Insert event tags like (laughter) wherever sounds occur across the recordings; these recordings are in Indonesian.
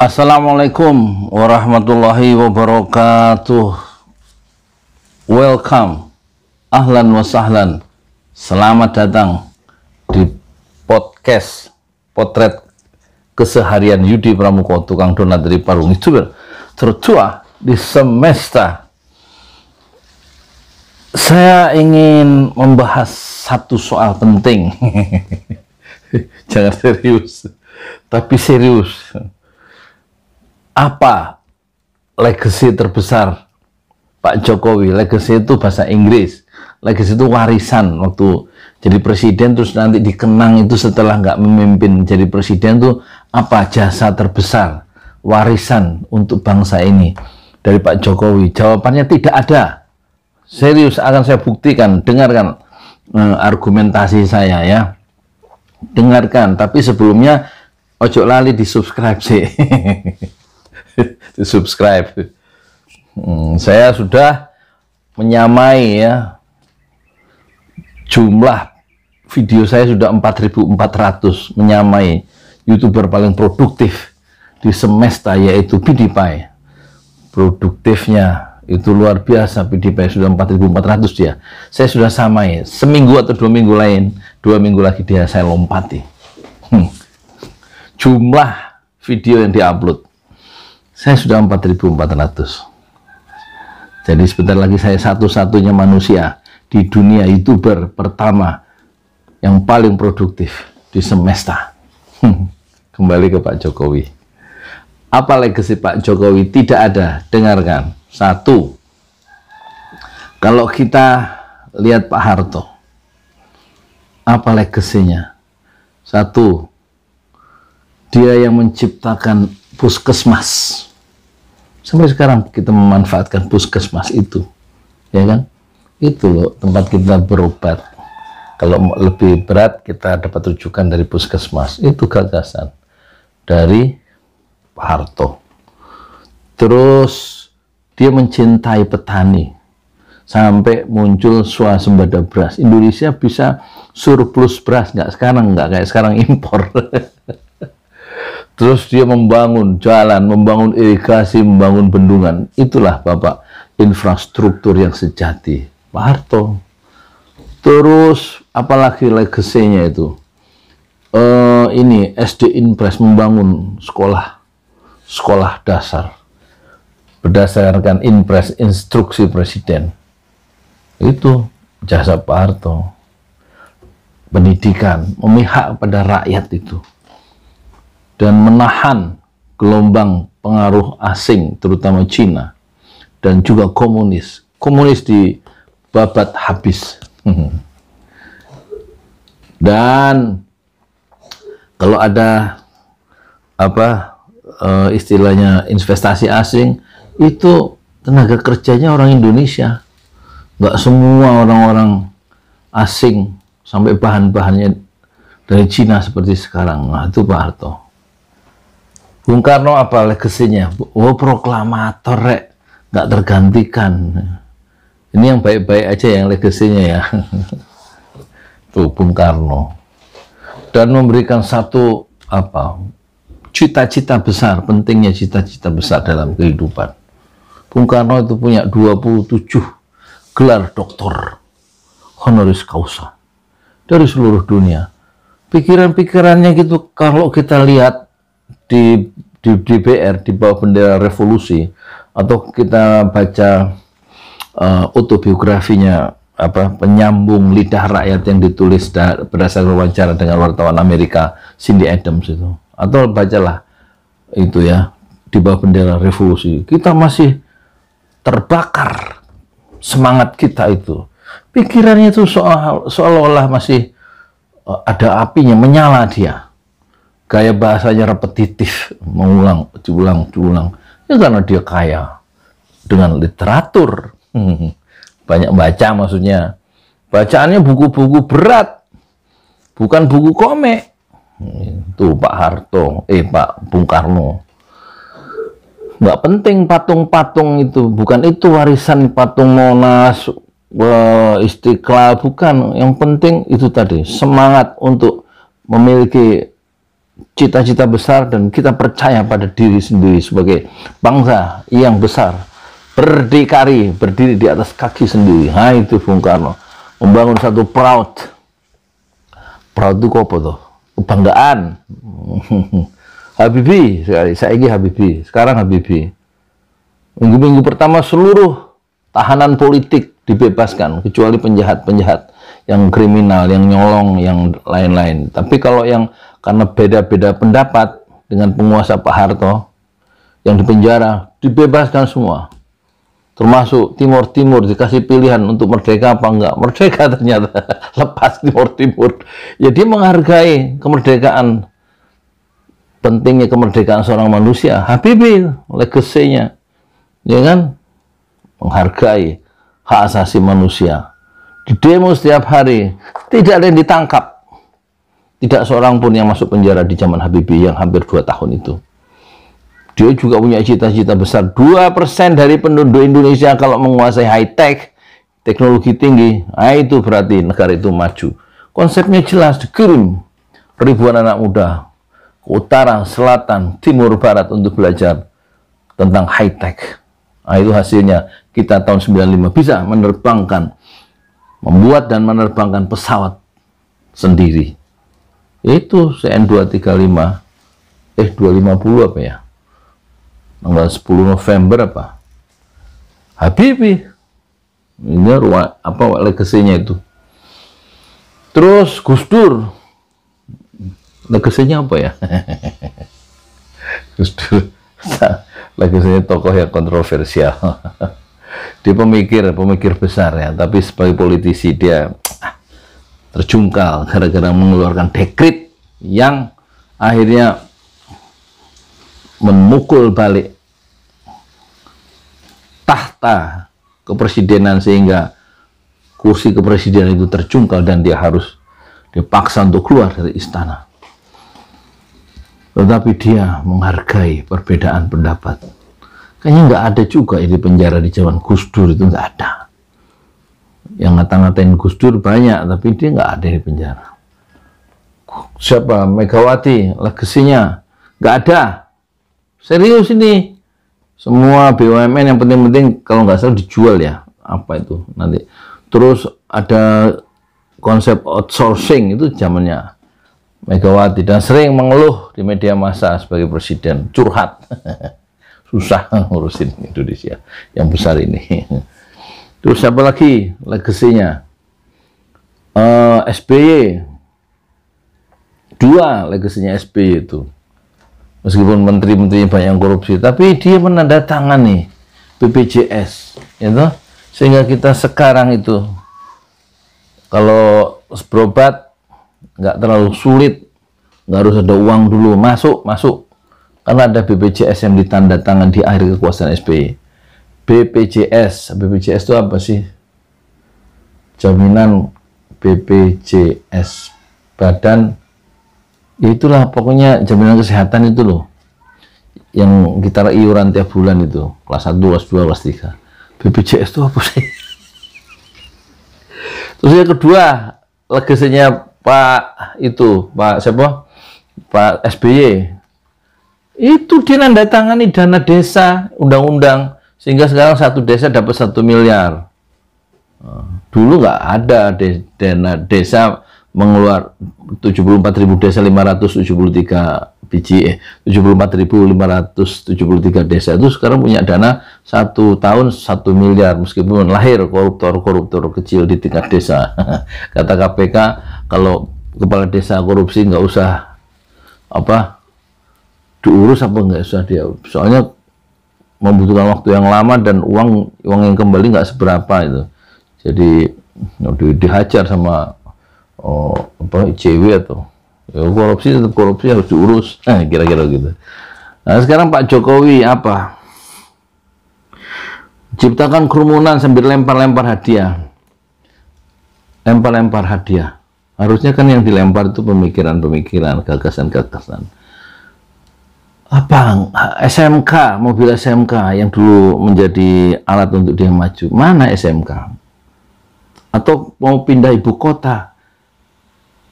Assalamualaikum warahmatullahi wabarakatuh. Welcome, ahlan wa sahlan. Selamat datang di podcast potret keseharian Yudi Pramuko tukang donat dari Parung itu tertua di semesta. Saya ingin membahas satu soal penting. (laughs) Jangan serius, tapi serius apa legacy terbesar Pak Jokowi? Legacy itu bahasa Inggris. Legacy itu warisan waktu jadi presiden terus nanti dikenang itu setelah nggak memimpin jadi presiden tuh apa jasa terbesar warisan untuk bangsa ini dari Pak Jokowi jawabannya tidak ada serius akan saya buktikan dengarkan eh, argumentasi saya ya dengarkan tapi sebelumnya Ojok lali di subscribe sih (laughs) di (laughs) subscribe. Hmm, saya sudah menyamai ya jumlah video saya sudah 4.400 menyamai youtuber paling produktif di semesta yaitu PewDiePie produktifnya itu luar biasa PewDiePie sudah 4.400 dia saya sudah samai seminggu atau dua minggu lain dua minggu lagi dia saya lompati hmm. jumlah video yang diupload saya sudah 4.400 jadi sebentar lagi saya satu-satunya manusia di dunia youtuber pertama yang paling produktif di semesta hmm, kembali ke Pak Jokowi apa legacy Pak Jokowi tidak ada dengarkan satu kalau kita lihat Pak Harto apa legasinya satu dia yang menciptakan puskesmas Sampai sekarang kita memanfaatkan puskesmas itu, ya kan? Itu loh tempat kita berobat. Kalau lebih berat kita dapat rujukan dari puskesmas. Itu gagasan dari Pak Harto. Terus dia mencintai petani sampai muncul swasembada beras. Indonesia bisa surplus beras nggak sekarang nggak kayak sekarang impor. (laughs) Terus dia membangun jalan, membangun irigasi, membangun bendungan. Itulah Bapak infrastruktur yang sejati. Pak Harto. Terus apalagi legasinya itu. Uh, ini SD Inpres membangun sekolah. Sekolah dasar. Berdasarkan Inpres instruksi presiden. Itu jasa Pak Harto. Pendidikan, memihak pada rakyat itu dan menahan gelombang pengaruh asing, terutama Cina, dan juga komunis. Komunis di babat habis. (laughs) Dan kalau ada apa eh, istilahnya investasi asing itu tenaga kerjanya orang Indonesia. Nggak semua orang-orang asing sampai bahan-bahannya dari Cina seperti sekarang. Nah, itu Pak Harto. Bung Karno apa legasinya? Oh proklamator rek, nggak tergantikan. Ini yang baik-baik aja yang legasinya ya. (laughs) Tuh Bung Karno. Dan memberikan satu apa cita-cita besar, pentingnya cita-cita besar dalam kehidupan. Bung Karno itu punya 27 gelar doktor honoris causa dari seluruh dunia. Pikiran-pikirannya gitu kalau kita lihat di di DPR di bawah bendera revolusi atau kita baca uh, autobiografinya apa penyambung lidah rakyat yang ditulis da, berdasarkan wawancara dengan wartawan Amerika Cindy Adams itu atau bacalah itu ya di bawah bendera revolusi kita masih terbakar semangat kita itu pikirannya itu soal seolah-olah masih eh, ada apinya menyala dia gaya bahasanya repetitif, mengulang, diulang, diulang. Ya karena dia kaya dengan literatur. Hmm. banyak baca maksudnya. Bacaannya buku-buku berat, bukan buku komik. Itu Pak Harto, eh Pak Bung Karno. Nggak penting patung-patung itu, bukan itu warisan patung Monas, eh, Istiqlal, bukan. Yang penting itu tadi, semangat untuk memiliki cita-cita besar dan kita percaya pada diri sendiri sebagai bangsa yang besar, berdikari, berdiri di atas kaki sendiri. Nah itu Bung Karno. Membangun satu proud. Proud itu apa tuh? Kebanggaan. (laughs) Habibi sekali. Saya ini Habibi. Sekarang Habibi. Minggu-minggu pertama seluruh tahanan politik dibebaskan. Kecuali penjahat-penjahat. Yang kriminal, yang nyolong, yang lain-lain. Tapi kalau yang karena beda-beda pendapat dengan penguasa Pak Harto yang dipenjara dibebaskan semua termasuk Timur Timur dikasih pilihan untuk merdeka apa enggak merdeka ternyata (laughs) lepas Timur Timur ya, jadi menghargai kemerdekaan pentingnya kemerdekaan seorang manusia Habibie legasinya ya kan menghargai hak asasi manusia di demo setiap hari tidak ada yang ditangkap tidak seorang pun yang masuk penjara di zaman Habibie yang hampir dua tahun itu. Dia juga punya cita-cita besar. Dua persen dari penduduk Indonesia kalau menguasai high-tech, teknologi tinggi, nah itu berarti negara itu maju. Konsepnya jelas, dikirim ribuan anak muda ke utara, selatan, timur, barat untuk belajar tentang high-tech. Nah, itu hasilnya kita tahun 95 bisa menerbangkan, membuat dan menerbangkan pesawat sendiri. Itu CN235 eh 250 apa ya? Tanggal 10 November apa? Habibi Ini ruang apa legasinya itu. Terus Gus Dur. Legasinya apa ya? (laughs) Gus Dur. (laughs) Legasinya tokoh yang kontroversial. (laughs) dia pemikir, pemikir besar ya, tapi sebagai politisi dia terjungkal gara-gara mengeluarkan dekrit yang akhirnya memukul balik tahta kepresidenan sehingga kursi kepresidenan itu terjungkal dan dia harus dipaksa untuk keluar dari istana. Tetapi dia menghargai perbedaan pendapat. Kayaknya nggak ada juga ini penjara di zaman Gus Dur itu nggak ada yang ngata-ngatain Gus Dur banyak tapi dia nggak ada di penjara siapa Megawati legasinya nggak ada serius ini semua BUMN yang penting-penting kalau nggak salah dijual ya apa itu nanti terus ada konsep outsourcing itu zamannya Megawati dan sering mengeluh di media massa sebagai presiden curhat (laughs) susah ngurusin Indonesia yang besar ini Terus siapa lagi legasinya? Uh, eh, SBY. Dua legasinya SBY itu. Meskipun menteri-menteri banyak korupsi, tapi dia menandatangani BPJS, ya you know? Sehingga kita sekarang itu kalau berobat nggak terlalu sulit, nggak harus ada uang dulu, masuk, masuk. Karena ada BPJS yang ditandatangani di akhir kekuasaan SBY. BPJS. BPJS itu apa sih? Jaminan BPJS Badan itulah pokoknya jaminan kesehatan itu loh yang kita iuran tiap bulan itu kelas 1, kelas 2, kelas 3 BPJS itu apa sih? (laughs) terus yang kedua legasinya Pak itu Pak siapa? Pak SBY itu dia nanda tangani dana desa undang-undang sehingga sekarang satu desa dapat satu miliar. Oh, dulu nggak ada dana desa mengeluar 74.000 desa 573 biji eh 74.573 desa itu sekarang punya dana satu tahun satu miliar meskipun lahir koruptor-koruptor kecil di tingkat desa (laughs) kata KPK kalau kepala desa korupsi nggak usah apa diurus apa nggak usah dia soalnya membutuhkan waktu yang lama dan uang uang yang kembali nggak seberapa itu jadi di, dihajar sama oh, apa ICW atau ya, korupsi tetap korupsi harus diurus eh kira-kira gitu nah sekarang Pak Jokowi apa ciptakan kerumunan sambil lempar-lempar hadiah lempar-lempar hadiah harusnya kan yang dilempar itu pemikiran-pemikiran gagasan-gagasan Abang, SMK, mobil SMK yang dulu menjadi alat untuk dia maju. Mana SMK? Atau mau pindah ibu kota?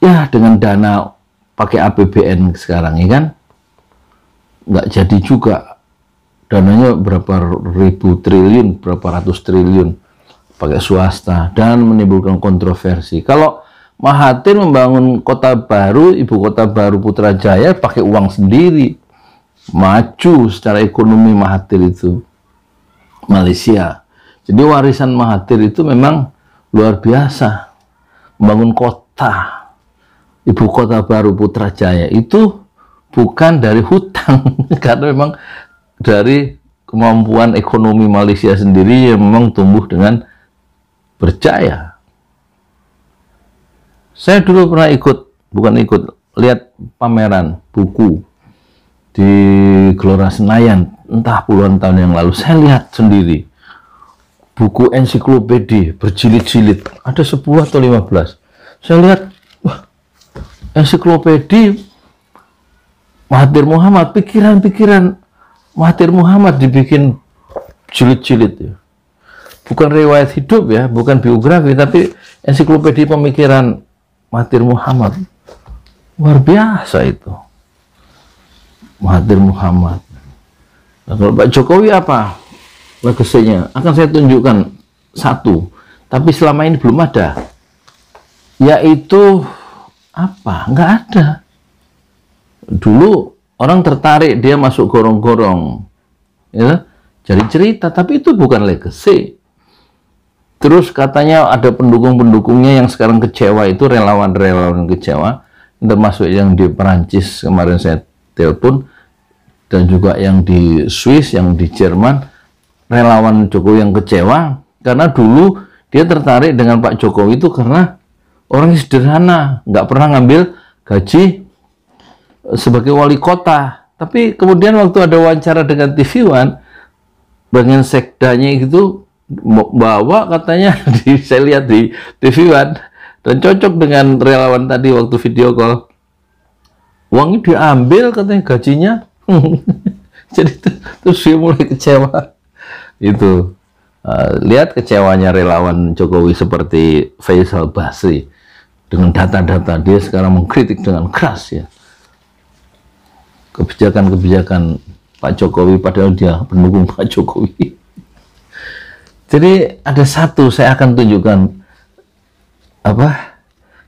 Ya, dengan dana pakai APBN sekarang, ya kan? Nggak jadi juga. Dananya berapa ribu triliun, berapa ratus triliun. Pakai swasta dan menimbulkan kontroversi. Kalau Mahathir membangun kota baru, ibu kota baru Putrajaya pakai uang sendiri maju secara ekonomi Mahathir itu Malaysia. Jadi warisan Mahathir itu memang luar biasa. Membangun kota, ibu kota baru Putrajaya itu bukan dari hutang (laughs) karena memang dari kemampuan ekonomi Malaysia sendiri yang memang tumbuh dengan berjaya. Saya dulu pernah ikut, bukan ikut, lihat pameran buku di Gelora Senayan entah puluhan tahun yang lalu saya lihat sendiri buku ensiklopedi berjilid-jilid ada 10 atau 15 saya lihat wah ensiklopedi Mahathir Muhammad pikiran-pikiran Mahathir Muhammad dibikin jilid-jilid ya. bukan riwayat hidup ya bukan biografi tapi ensiklopedi pemikiran Mahathir Muhammad luar biasa itu Mahathir Muhammad. Nah, kalau Pak Jokowi apa legasinya? Akan saya tunjukkan satu, tapi selama ini belum ada. Yaitu apa? Enggak ada. Dulu orang tertarik dia masuk gorong-gorong. Ya, jadi cerita, tapi itu bukan legacy. Terus katanya ada pendukung-pendukungnya yang sekarang kecewa itu relawan-relawan kecewa termasuk yang di Perancis kemarin saya telepon dan juga yang di Swiss, yang di Jerman relawan Jokowi yang kecewa karena dulu dia tertarik dengan Pak Jokowi itu karena orang sederhana, nggak pernah ngambil gaji eh, sebagai wali kota. Tapi kemudian waktu ada wawancara dengan TV One, bagian sekdanya itu bawa katanya (laughs) di, saya lihat di TV One dan cocok dengan relawan tadi waktu video call uangnya diambil katanya gajinya (laughs) jadi terus dia mulai kecewa itu uh, lihat kecewanya relawan Jokowi seperti Faisal Basri dengan data-data dia sekarang mengkritik dengan keras ya kebijakan-kebijakan Pak Jokowi padahal dia pendukung Pak Jokowi (laughs) jadi ada satu saya akan tunjukkan apa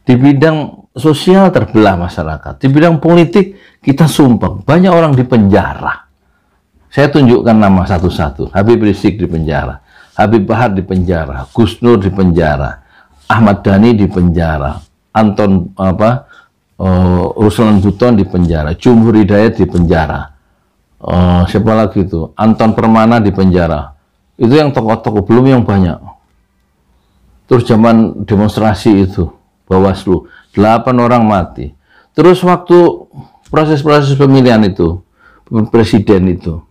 di bidang sosial terbelah masyarakat. Di bidang politik kita sumpah banyak orang di penjara. Saya tunjukkan nama satu-satu. Habib Rizik di penjara, Habib Bahar di penjara, Gus Nur di penjara, Ahmad Dhani di penjara, Anton apa uh, Ruslan Buton di penjara, Jumhur Hidayat di penjara. Uh, siapa lagi itu? Anton Permana di penjara. Itu yang tokoh-tokoh belum yang banyak. Terus zaman demonstrasi itu, Bawaslu 8 orang mati. Terus waktu proses-proses pemilihan itu, presiden itu,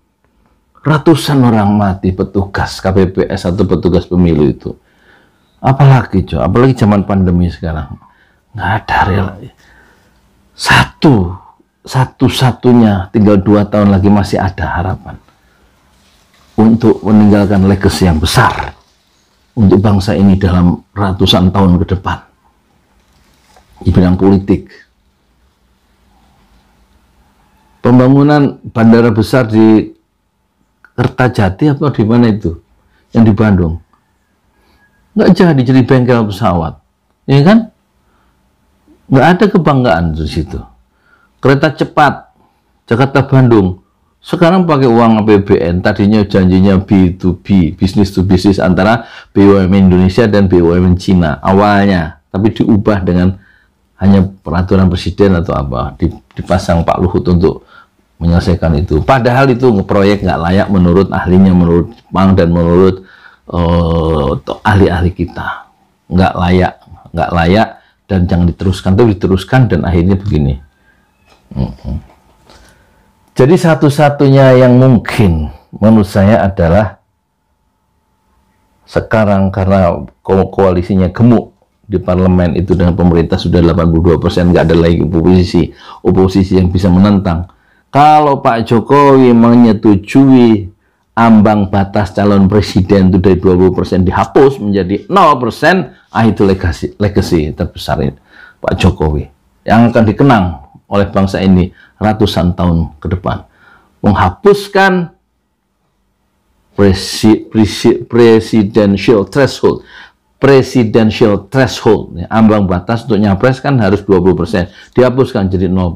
ratusan orang mati petugas KPPS atau petugas pemilu itu. Apalagi, Jo, apalagi zaman pandemi sekarang. Nggak ada real. Satu, satu-satunya tinggal dua tahun lagi masih ada harapan untuk meninggalkan legacy yang besar untuk bangsa ini dalam ratusan tahun ke depan di bidang politik. Pembangunan bandara besar di Kertajati atau di mana itu? Yang di Bandung. Nggak jadi jadi bengkel pesawat. Ya kan? Nggak ada kebanggaan di situ. Kereta cepat Jakarta-Bandung sekarang pakai uang APBN, tadinya janjinya B2B, bisnis to bisnis antara BUMN Indonesia dan BUMN Cina awalnya, tapi diubah dengan hanya peraturan presiden atau apa dipasang Pak Luhut untuk menyelesaikan itu. Padahal itu proyek nggak layak menurut ahlinya, menurut Bang dan menurut ahli eh, ahli-ahli kita. Nggak layak, nggak layak dan jangan diteruskan. Tapi diteruskan dan akhirnya begini. Jadi satu-satunya yang mungkin menurut saya adalah sekarang karena ko koalisinya gemuk di parlemen itu dengan pemerintah sudah 82 persen nggak ada lagi oposisi oposisi yang bisa menentang kalau Pak Jokowi menyetujui ambang batas calon presiden itu dari 20 persen dihapus menjadi 0 persen ah itu legasi legacy terbesar ini, Pak Jokowi yang akan dikenang oleh bangsa ini ratusan tahun ke depan menghapuskan presi, presi, presidential threshold presidential threshold, ya, ambang batas untuk nyapres kan harus 20%, dihapuskan jadi 0%.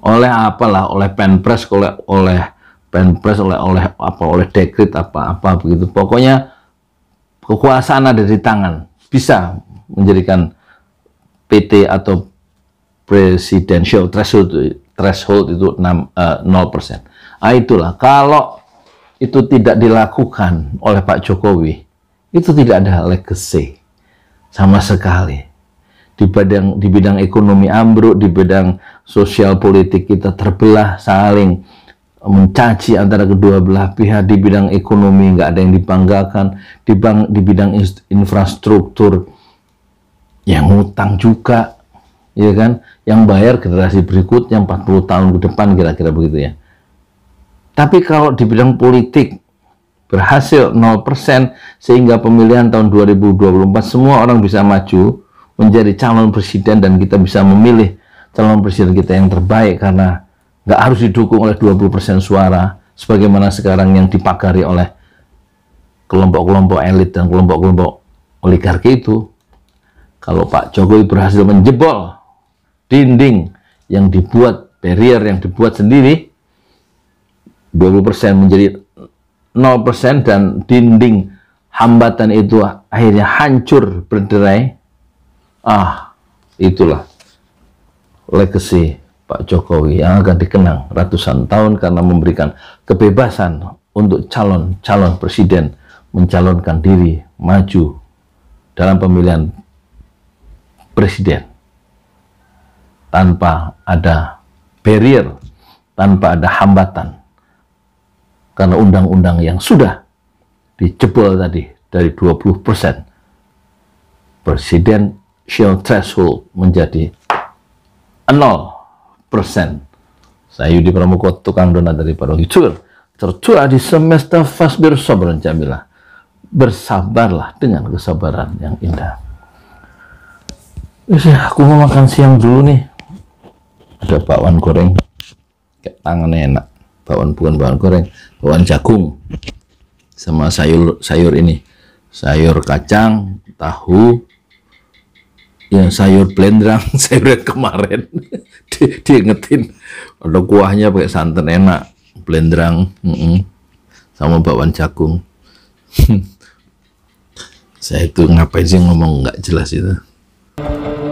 Oleh apalah, oleh penpres, oleh oleh penpres, oleh oleh apa, oleh dekrit apa apa begitu. Pokoknya kekuasaan ada di tangan, bisa menjadikan PT atau presidential threshold threshold itu 6, uh, 0%. Nah, itulah kalau itu tidak dilakukan oleh Pak Jokowi, itu tidak ada legacy sama sekali di bidang di bidang ekonomi ambruk di bidang sosial politik kita terbelah saling mencaci antara kedua belah pihak di bidang ekonomi nggak ada yang dipanggalkan di bang di bidang infrastruktur yang ngutang juga ya kan yang bayar generasi berikutnya 40 tahun ke depan kira-kira begitu ya tapi kalau di bidang politik berhasil 0% sehingga pemilihan tahun 2024 semua orang bisa maju menjadi calon presiden dan kita bisa memilih calon presiden kita yang terbaik karena nggak harus didukung oleh 20% suara sebagaimana sekarang yang dipagari oleh kelompok-kelompok elit dan kelompok-kelompok oligarki itu kalau Pak Jokowi berhasil menjebol dinding yang dibuat barrier yang dibuat sendiri 20% menjadi 0% dan dinding hambatan itu akhirnya hancur berderai ah itulah legacy Pak Jokowi yang akan dikenang ratusan tahun karena memberikan kebebasan untuk calon-calon presiden mencalonkan diri maju dalam pemilihan presiden tanpa ada barrier, tanpa ada hambatan karena undang-undang yang sudah dijebol tadi dari 20 persen presidential threshold menjadi 0 persen. Saya Yudi Pramuko, tukang donat dari Padang Hicur. Tercurah di semester Fasbir Sobron Jamilah. Bersabarlah dengan kesabaran yang indah. Ya, aku mau makan siang dulu nih. Ada bakwan goreng. Kayak tangannya enak bawang bukan bawang goreng bawang jagung sama sayur sayur ini sayur kacang tahu yang sayur blendrang (laughs) sayur yang kemarin (laughs) diingetin ada kuahnya pakai santan enak blendrang mm -mm. sama bawang jagung (laughs) saya itu ngapain sih ngomong nggak jelas itu